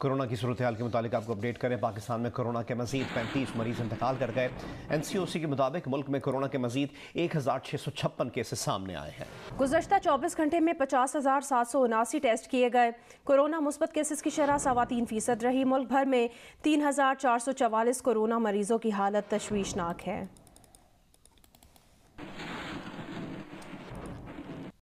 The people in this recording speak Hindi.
कोरोना की सूरत के मुताबिक आपको अपडेट करें पाकिस्तान में कोरोना के मजीद पैंतीस मरीज इंतकाल कर गए एन सी ओ सी के मुताबिक मुल्क में कोरोना के मजीद एक हज़ार छः सौ छप्पन केसेस सामने आए हैं गुजशत चौबीस घंटे में पचास हज़ार सात सौ उनासी टेस्ट किए गए कोरोना मुस्बत केसेस की शरह सवा तीन फीसद रही मुल्क भर में तीन हज़ार चार सौ चवालीस कोरोना मरीजों की हालत तशवीशनाक है